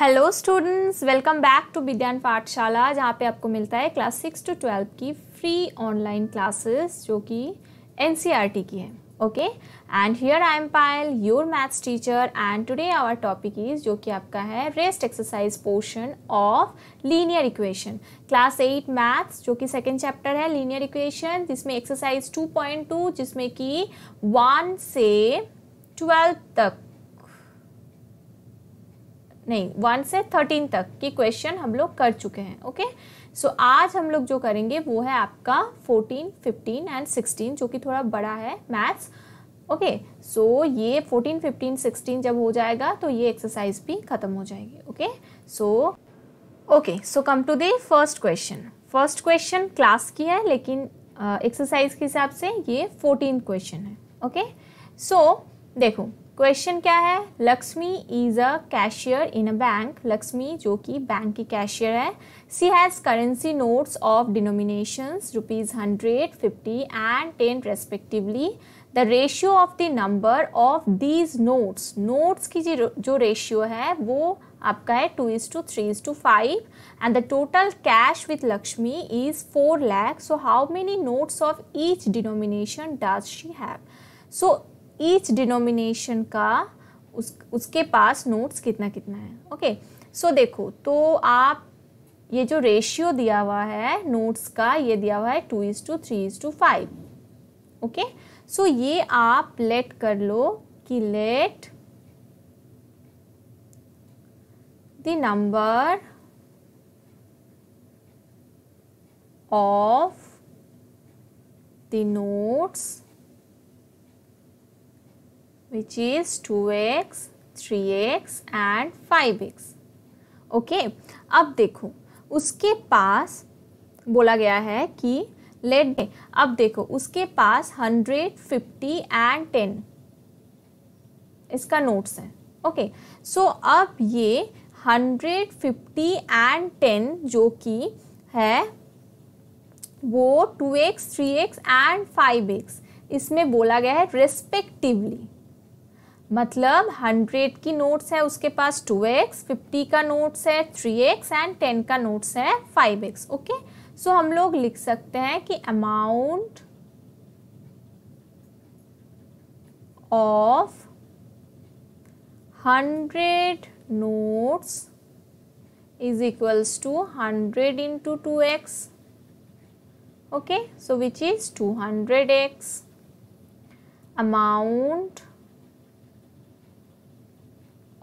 Hello students welcome back to Vigyan Pathshala जहाँ पे आपको मिलता है क्लास सिक्स टू ट्वेल्व की फ्री ऑनलाइन क्लासेस जो कि एन e की है okay and here I am Payal your maths teacher and today our topic is जो कि आपका है rest exercise portion of linear equation class eight maths जो कि सेकेंड चैप्टर है लीनियर इक्वेशन जिसमें एक्सरसाइज 2.2 जिसमें कि वन से ट्वेल्व तक नहीं वन से थर्टीन तक की क्वेश्चन हम लोग कर चुके हैं ओके सो so, आज हम लोग जो करेंगे वो है आपका फोर्टीन फिफ्टीन एंड सिक्सटीन जो कि थोड़ा बड़ा है मैथ्स ओके सो ये फोर्टीन फिफ्टीन सिक्सटीन जब हो जाएगा तो ये एक्सरसाइज भी खत्म हो जाएगी okay so okay so come to the first question first question class की है लेकिन एक्सरसाइज uh, के हिसाब से ये फोर्टीन क्वेश्चन है ओके okay? सो so, देखो क्वेश्चन क्या है Lakshmi is a cashier in a bank Lakshmi जो कि बैंक की कैशियर है she has currency notes of denominations rupees hundred fifty and ten respectively the ratio of the number of these notes notes की जी जो रेशियो है वो आपका है two is two three is two five and the total cash with Lakshmi is four lakh so how many notes of each denomination does she have so each denomination का उस उसके पास नोट्स कितना कितना है ओके सो देखो तो आप ये जो रेशियो दिया हुआ है नोट्स का ये दिया हुआ है two is two three is two five okay so ये आप लेट कर लो कि let the number of the notes which is 2x, 3x and 5x. Okay okay, अब देखो उसके पास बोला गया है कि लेट अब देखो उसके पास 150 एंड 10 इसका नोट्स है ओके okay, सो so अब ये 150 एंड 10 जो कि है वो 2x, 3x एंड 5x इसमें बोला गया है रेस्पेक्टिवली मतलब हंड्रेड की नोट्स है उसके पास टू एक्स फिफ्टी का नोट्स है थ्री एक्स एंड टेन का नोट्स है फाइव एक्स ओके सो हम लोग लिख सकते हैं कि amount of hundred notes is equals to hundred into two X okay so which is two hundred X amount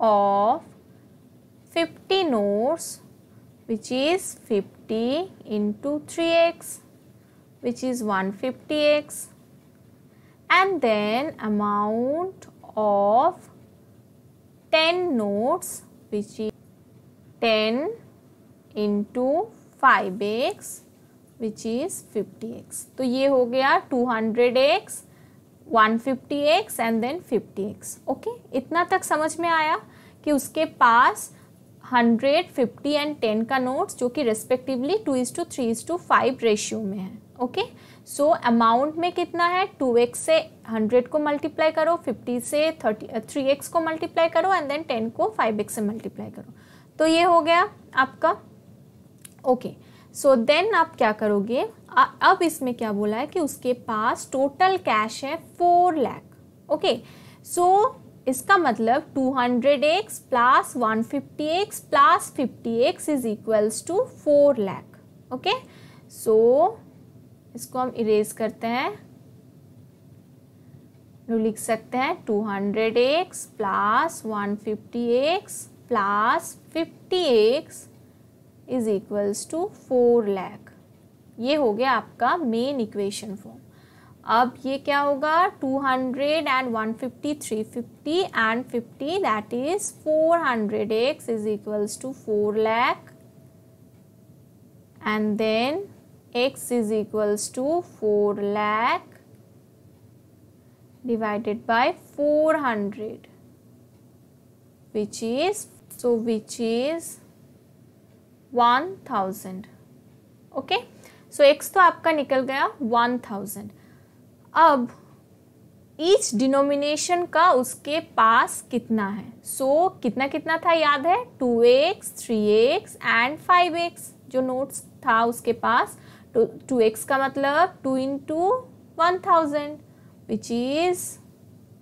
of 50 nodes which is 50 into 3x which is 150x and then amount of 10 nodes which is 10 into 5x which is 50x. So, this is 200x 150x and then 50x okay? itna tak samaj mein aaya? कि उसके पास hundred fifty and ten का notes जो कि respectively two is two three is two five ratio में है okay so amount में कितना है टू एक्स से हंड्रेड को मल्टीप्लाई करो फिफ्टी से थर्टी थ्री एक्स को मल्टीप्लाई करो एंड देन टेन को फाइव एक्स से मल्टीप्लाई करो तो ये हो गया आपका ओके सो देन आप क्या करोगे अब इसमें क्या बोला है कि उसके पास टोटल कैश है फोर लैख ओके सो इसका मतलब 200x plus X plus X is equals to four lakh okay so इसको हम इरेज करते हैं जो तो लिख सकते हैं 200x plus X plus X is equals to four lakh ये हो गया आपका मेन इक्वेशन फॉर्म अब ये क्या होगा 200 and 150, 350 and 50 that is hundred X is equals to four lakh and then x is equals to four lakh divided by hundred which is so which is one thousand okay so X तो आपका निकल गया one thousand अब each denomination का उसके पास कितना है सो so, कितना कितना था याद है two X three X and five X जो नोट्स था उसके पास टू तो एक्स का मतलब two in two one thousand which is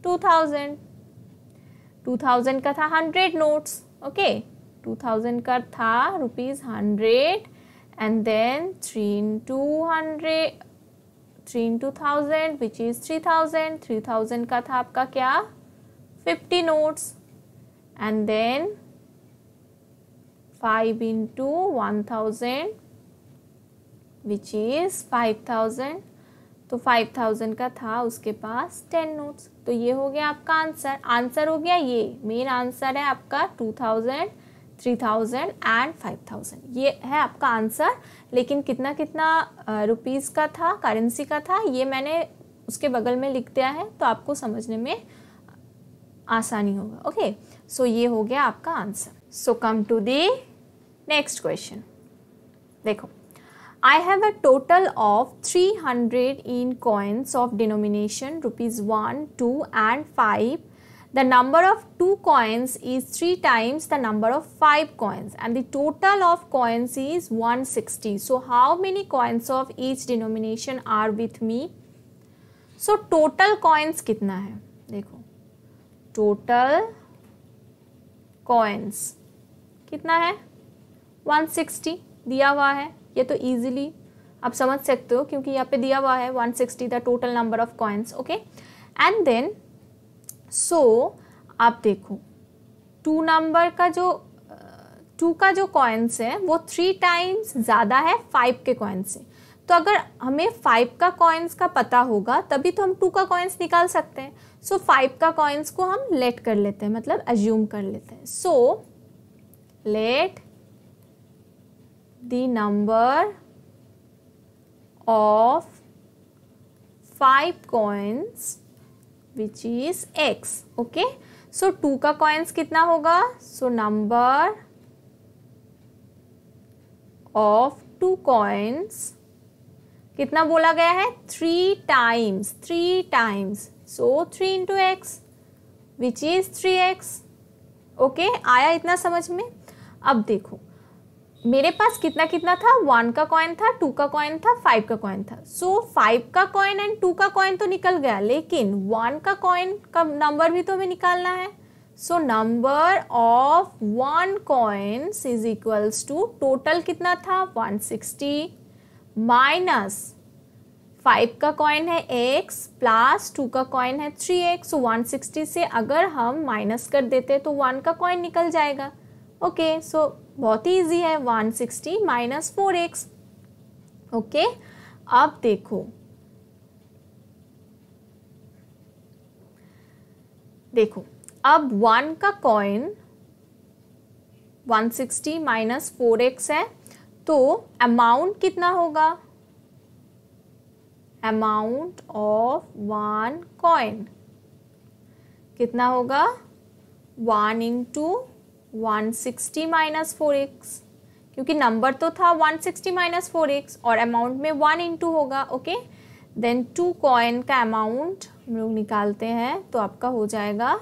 two thousand two thousand का था hundred notes okay two thousand का था rupees hundred and then three in two hundred three two thousand which is three thousand three thousand का था आपका क्या fifty notes and then five in two one thousand which is five thousand तो five thousand का था उसके पास ten notes तो ये हो गया आपका आंसर आंसर हो गया ये मेन आंसर है आपका two thousand three thousand and five thousand ये है आपका आंसर लेकिन कितना कितना रुपीज़ का था करेंसी का था ये मैंने उसके बगल में लिख दिया है तो आपको समझने में आसानी होगा ओके okay, सो so ये हो गया आपका answer so come to the next question देखो I have a total of hundred in coins of denomination rupees one two and five the number of 2 coins is 3 times the number of 5 coins and the total of coins is 160. So, how many coins of each denomination are with me? So, total coins कितना है देखो total coins कितना है 160 दिया हुआ है ये तो easily आप समझ सकते हो क्योंकि यहाँ पे दिया हुआ है 160 the total number of coins okay and then so so, आप देखो टू नंबर का जो टू का जो कॉइन्स है वो थ्री टाइम्स ज़्यादा है फाइव के कॉइन्स से तो अगर हमें फाइव का कॉइन्स का पता होगा तभी तो हम टू का कॉइन्स निकाल सकते हैं सो so, फाइव का कॉइन्स को हम लेट कर लेते हैं मतलब एज्यूम कर लेते हैं so let the number of five coins which is X okay so two का कॉइन्स कितना होगा so number of two coins कितना बोला गया है three times three times so three into X which is three X okay आया इतना समझ में अब देखो मेरे पास कितना कितना था वन का कॉइन था टू का कॉइन था फाइव का कॉइन था सो so, फाइव का कॉइन एंड टू का कॉइन तो निकल गया लेकिन वन का कॉइन का नंबर भी तो हमें निकालना है so number of one coins is equals to total कितना था वन सिक्सटी माइनस फाइव का कॉइन है एक्स प्लस टू का कॉइन है three X so one sixty से अगर हम माइनस कर देते तो वन का कॉइन निकल जाएगा ओके okay, सो so बहुत ही इजी है 160 sixty minus four X okay अब देखो देखो अब वन का coin 160 sixty minus four X है तो अमाउंट कितना होगा अमाउंट ऑफ वन कॉइन कितना होगा one into 160 minus four X क्योंकि नंबर तो था 160 सिक्सटी माइनस फोर एक्स और अमाउंट में वन इंटू होगा ओके देन टू कॉइन का अमाउंट हम लोग निकालते हैं तो आपका हो जाएगा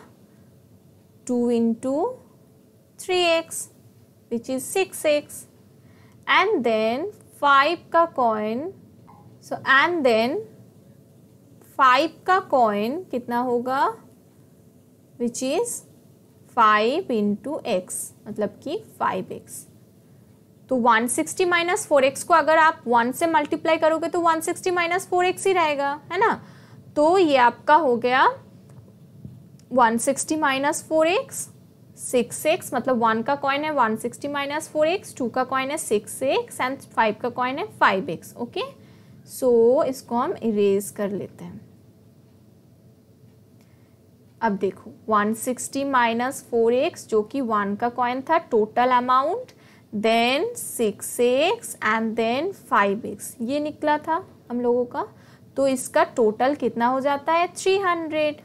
two into three X which is six X and then five का coin so and then five का कॉइन कितना होगा which is five into X मतलब कि फाइव एक्स तो 160 सिक्सटी माइनस फोर एक्स को अगर आप 1 से मल्टीप्लाई करोगे तो 160 सिक्सटी माइनस फोर एक्स ही रहेगा है ना तो ये आपका हो गया 160 sixty minus four X six X मतलब वन का कॉइन है 160 sixty minus four X two का कॉइन है सिक्स एक्स एंड फाइव का कॉइन है फाइव एक्स ओके सो इसको हम इरेज कर लेते हैं अब देखो 160 सिक्सटी माइनस फोर एक्स जो कि वन का कॉइन था total amount then six X and then five x ये निकला था हम लोगों का तो इसका टोटल कितना हो जाता है थ्री हंड्रेड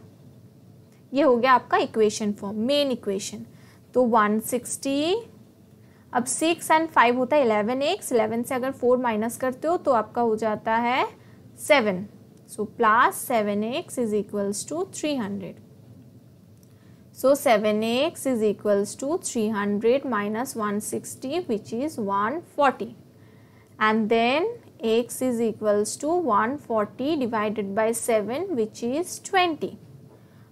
ये हो गया आपका इक्वेशन फॉर्म मेन इक्वेशन तो वन सिक्सटी अब सिक्स एंड फाइव होता है इलेवन एक्स इलेवन से अगर फोर माइनस करते हो तो आपका हो जाता है seven so plus seven x is equals to three hundred So 7x is equals to 300 minus 160 which is 140 and then x is equals to 140 divided by 7 which is 20.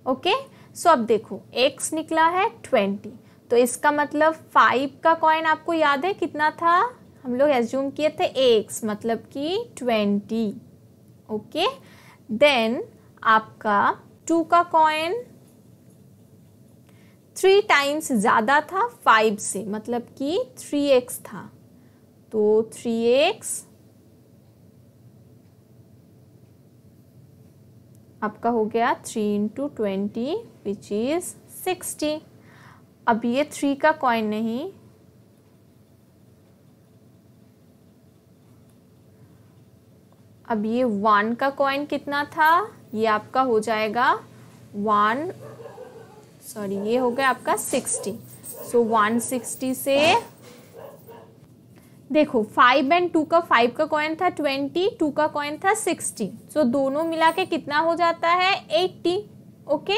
Okay. So so, अब देखो x निकला है 20 तो इसका मतलब 5 का coin आपको याद है कितना था हम लोग एज्यूम किए थे x मतलब कि 20 ओके okay? देन आपका 2 का कॉइन थ्री टाइम्स ज़्यादा था फाइव से मतलब कि थ्री एक्स था तो थ्री एक्स आपका हो गया three into twenty which is sixty अब ये थ्री का कॉइन नहीं अब ये वन का कॉइन कितना था ये आपका हो जाएगा वन सॉरी ये हो गया आपका सिक्सटी सो वन सिक्सटी से देखो फाइव एंड टू का फाइव का कॉइन था ट्वेंटी टू का कॉइन था सिक्सटी सो so, दोनों मिला के कितना हो जाता है एट्टी ओके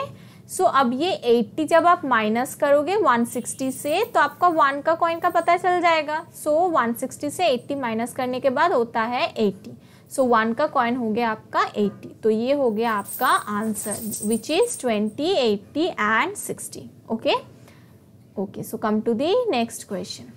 सो अब ये एट्टी जब आप माइनस करोगे वन सिक्सटी से तो आपका वन का कॉइन का पता चल जाएगा सो वन सिक्सटी से एट्टी माइनस करने के बाद होता है एट्टी सो so, वन का कॉइन हो गया आपका एट्टी तो ये हो गया आपका answer which is twenty eighty and sixty okay okay so come to the next question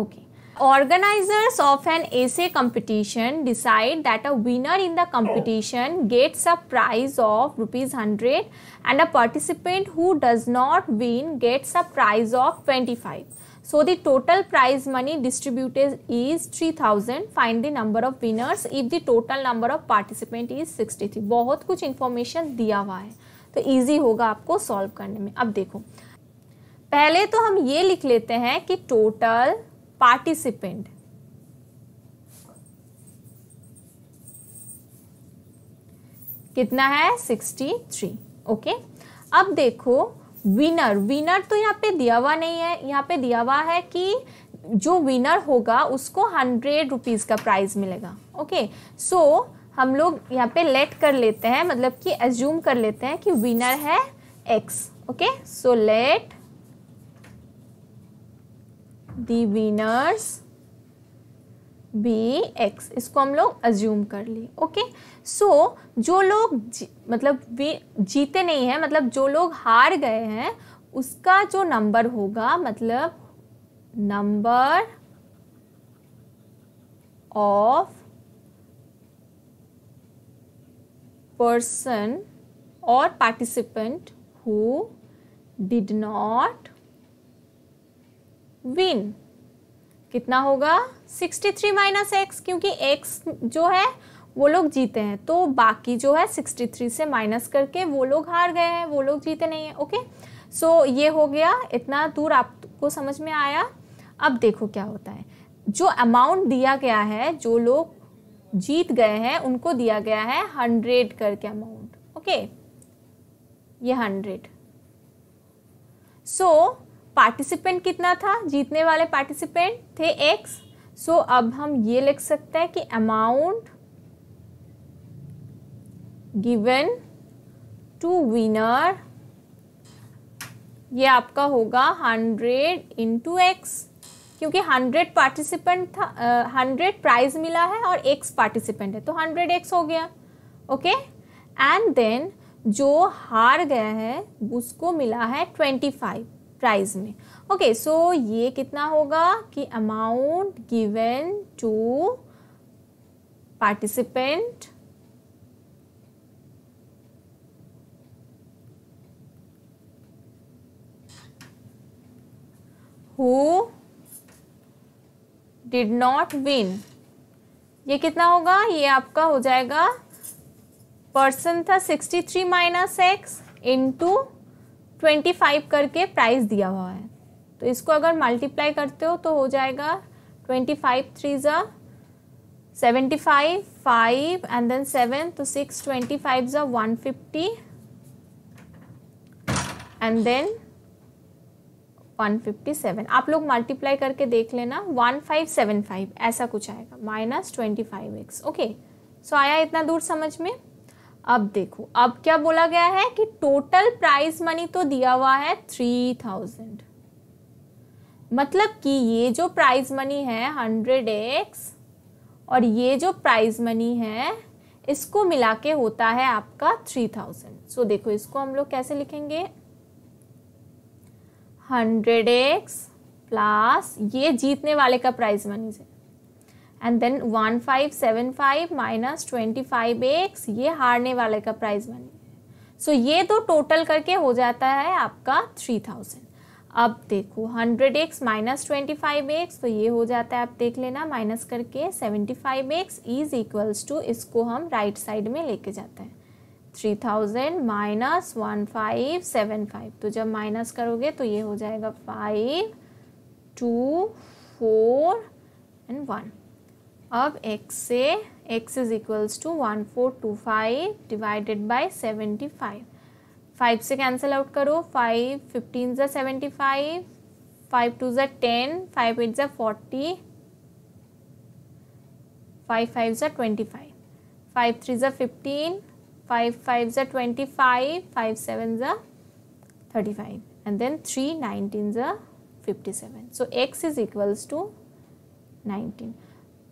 okay organizers of an essay competition decide that a winner in the competition gets a prize of rupees hundred and a participant who does not win gets a prize of twenty five So the total prize money distributed is 3000. Find the number of winners if the total number of participant is 63. बहुत कुछ information दिया हुआ है तो easy होगा आपको solve करने में अब देखो पहले तो हम ये लिख लेते हैं कि total participant कितना है 63 ओके okay? अब देखो विनर विनर तो यहाँ पे दिया हुआ नहीं है यहाँ पे दिया हुआ है कि जो विनर होगा उसको हंड्रेड रुपीज़ का प्राइज़ मिलेगा ओके सो so, हम लोग यहाँ पे लेट कर लेते हैं मतलब कि एज्यूम कर लेते हैं कि विनर है x okay so let the winners be x इसको हम लोग अज्यूम कर लिए ओके सो so, जो लोग जी मतलब जीते नहीं हैं मतलब जो लोग हार गए हैं उसका जो नंबर होगा मतलब नंबर ऑफ पर्सन और participant who did not win कितना होगा सिक्सटी थ्री माइनस एक्स क्योंकि एक्स जो है वो लोग जीते हैं तो बाकी जो है सिक्सटी थ्री से माइनस करके वो लोग हार गए हैं वो लोग जीते नहीं हैं ओके सो ये हो गया इतना दूर आपको समझ में आया अब देखो क्या होता है जो अमाउंट दिया गया है जो लोग जीत गए हैं उनको दिया गया है हंड्रेड करके अमाउंट ओके ये हंड्रेड सो पार्टिसिपेंट कितना था जीतने वाले पार्टिसिपेंट थे एक्स सो so, अब हम ये लिख सकते हैं कि अमाउंट गिवन टू विनर ये आपका होगा हंड्रेड इंटू एक्स क्योंकि हंड्रेड पार्टिसिपेंट था हंड्रेड प्राइज मिला है और एक्स पार्टिसिपेंट है तो हंड्रेड एक्स हो गया ओके एंड देन जो हार गया है उसको मिला है ट्वेंटी फाइव प्राइस में ओके okay, सो so ये कितना होगा कि amount given to participant who did not win ये कितना होगा ये आपका हो जाएगा पर्सन था sixty three minus x into twenty five करके प्राइस दिया हुआ है तो इसको अगर मल्टीप्लाई करते हो तो हो जाएगा ट्वेंटी फाइव थ्री ज़ा seventy five five and then seven तो सिक्स ट्वेंटी फाइव ज़ा वन फिफ्टी एंड देन 157 आप लोग मल्टीप्लाई करके देख लेना 1575 ऐसा कुछ आएगा minus twenty five x okay so आया इतना दूर समझ में अब देखो अब क्या बोला गया है कि टोटल प्राइस मनी तो दिया हुआ है थ्री थाउजेंड मतलब कि ये जो प्राइज मनी है हंड्रेड एक्स और ये जो प्राइज मनी है इसको मिला के होता है आपका थ्री थाउजेंड सो देखो इसको हम लोग कैसे लिखेंगे हंड्रेड एक्स प्लस ये जीतने वाले का प्राइज मनी है and then one five seven five minus twenty five x ये हारने वाले का प्राइस बन सो ये तो टोटल करके हो जाता है आपका थ्री थाउजेंड अब देखो hundred x minus twenty five x तो ये हो जाता है आप देख लेना माइनस करके seventy five x is equals to इसको हम राइट right साइड में लेके जाते हैं three thousand minus one five seven five तो जब माइनस करोगे तो ये हो जाएगा five two four and one of x a x is equals to 1425 divided by 75 5 se cancel out karo 5 15 is 75 5 2 is 10 5 8 is 40 5 5 is 25 5 3 is 15 5 5 is 25 5 7 is 35 and then 3 19 is 57 so x is equals to 19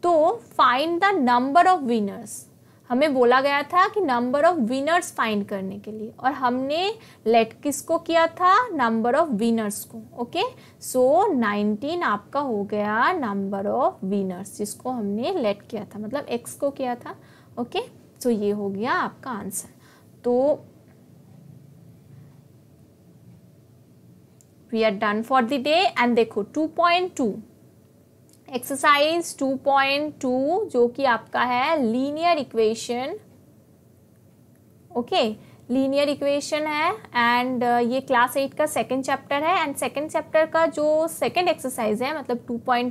तो find the number of winners हमें बोला गया था कि number of winners find करने के लिए और हमने लेट किस मतलब को किया था नंबर ऑफ विनर्स को ओके सो नाइनटीन आपका हो गया नंबर ऑफ विनर्स जिसको हमने लेट किया था मतलब एक्स को किया था ओके okay? सो so, ये हो गया आपका आंसर तो we are done for the day and देखो टू पॉइंट टू एक्सरसाइज 2.2 जो कि आपका है linear equation okay linear equation है एंड uh, ये क्लास एट का सेकेंड चैप्टर है एंड सेकेंड चैप्टर का जो सेकेंड एक्सरसाइज है मतलब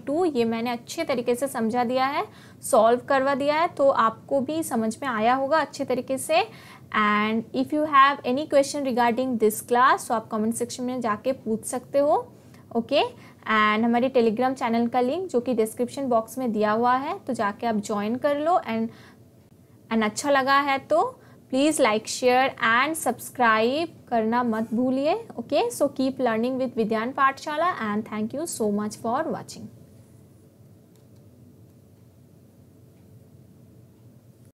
2.2 ये मैंने अच्छे तरीके से समझा दिया है सॉल्व करवा दिया है तो आपको भी समझ में आया होगा अच्छे तरीके से and if you have any question regarding this class तो आप कमेंट सेक्शन में जाके पूछ सकते हो ओके okay? एंड हमारे टेलीग्राम चैनल का लिंक जो कि डिस्क्रिप्शन बॉक्स में दिया हुआ है तो जाके आप ज्वाइन कर लो एंड एंड अच्छा लगा है तो please like share and subscribe करना मत भूलिए okay so keep learning with Vidyan Pathshala and thank you so much for watching